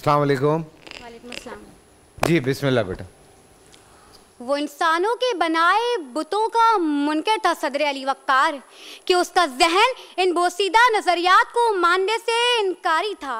अस्सलाम वालेकुम जी बिस्मिल्लाह बेटा वो इंसानों के बनाए बुतों का मुनकर था सदर अली वक्कार कि उसका जहन इन बोसीदा नज़रियात को मानने से इनकारी था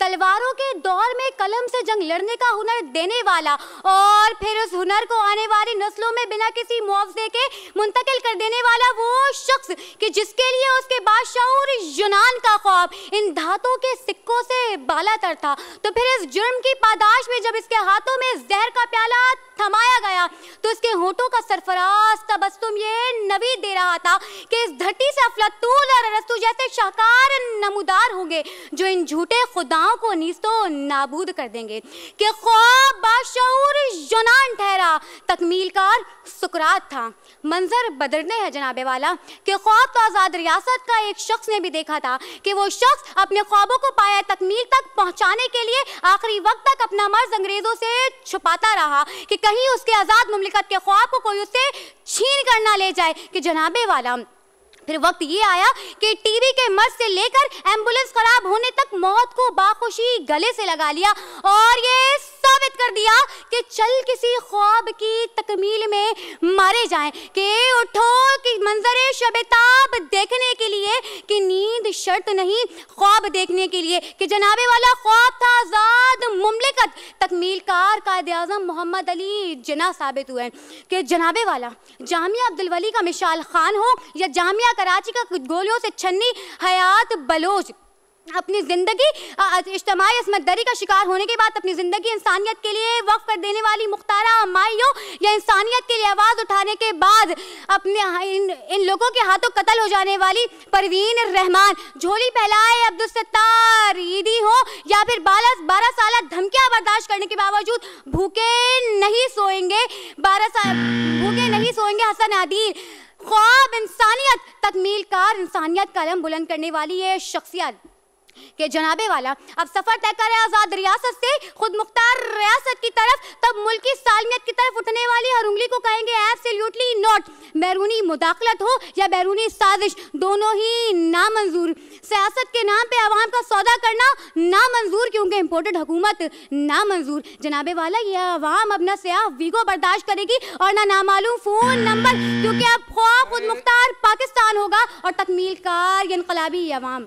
तलवारों के दौर में कलम से जंग लड़ने का हुनर देने वाला और फिर उस हुनर को आने वाली नस्लों में बिना किसी मुआवजे के मुंतकिल कर देने वाला वो शख्स कि जिसके लिए उसके बादशाह यूनान का ख्वाब इन धातों के सिक्कों से बालातर था तो फिर इस जुर्म की पादाश में जब इसके हाथों में जहर का प्याला थमाया गया तो इसके होठों का सरफराज तबस्तुम ये नवी दे रहा था कि इस धरती से अफलतूल और रस्तु जैसे शाहकार नमदार होंगे जो इन झूठे खुदाओं को नीस्तो नाबूद कर देंगे कि ख्वाब बाशूर यूनान ठहरा तकमीलकार सुकरात था मंजर बदलने है जनाबे वाला कि ख्वाब तो आज़ाद रियासत का एक शख्स ने भी देखा था कि वो शख्स अपने ख्वाबों को पाया तकमील तक पहुंचाने के लिए आखिरी वक्त तक अपना मर्ज अंग्रेज़ों से छुपाता रहा कि कहीं उसके आज़ाद ममलिकत के ख्वाब को कोई उसे छीन कर ना ले जाए कि जनाबे वाला फिर वक्त ये आया कि टीवी के मर्ज से लेकर एम्बुलेंस खराब होने तक मौत को बाखुशी गले से लगा लिया और ये कर दिया कि चल किसी ख्वाब की तकमील में मारे जाएं कि उठो कि मंजर शबेताब देखने के लिए कि नींद शर्त नहीं ख्वाब देखने के लिए कि जनाबे वाला ख्वाब था आज़ाद मुमलिकत तकमील कार कायद अजम मोहम्मद अली जना साबित हुए कि जनाबे वाला जामिया अब्दुल वली का मिशाल खान हो या जामिया कराची का गोलियों से छन्नी हयात बलोच अपनी ज़िंदगी इज्तमाही असमतदरी का शिकार होने के बाद अपनी ज़िंदगी इंसानियत के लिए वक्फ कर देने वाली मुख्तारा माइयों या इंसानियत के लिए आवाज़ उठाने के बाद अपने इन, इन लोगों के हाथों कत्ल हो जाने वाली परवीन रहमान झोली फैलाए अब्दुलसत्तार ईदी हो या फिर बारह बारह साल धमकियाँ बर्दाश्त करने के बावजूद भूखे नहीं सोएंगे बारह साल भूखे नहीं सोएंगे हसन आदिर ख्वाब इंसानियत तकमील कार इंसानियत कलम बुलंद करने वाली ये शख्सियत कि जनाबे वाला अब सफ़र तय करे आज़ाद रियासत से खुद मुख्तार रियासत की तरफ तब मुल्क की सालमियत की तरफ उठने वाली हर उंगली को कहेंगे एब्सोल्युटली नॉट बैरूनी मुदाखलत हो या बैरूनी साजिश दोनों ही नामंजूर सियासत के नाम पे आवाम का सौदा करना नामंजूर क्योंकि इम्पोर्टेड हुकूमत नामंजूर जनाबे वाला यह आवाम अब ना सयाह वीगो बर्दाश्त करेगी और ना नामालूम फ़ोन नंबर क्योंकि अब ख्वाब खुद मुख्तार पाकिस्तान होगा और तकमील कार इनकलाबी आवाम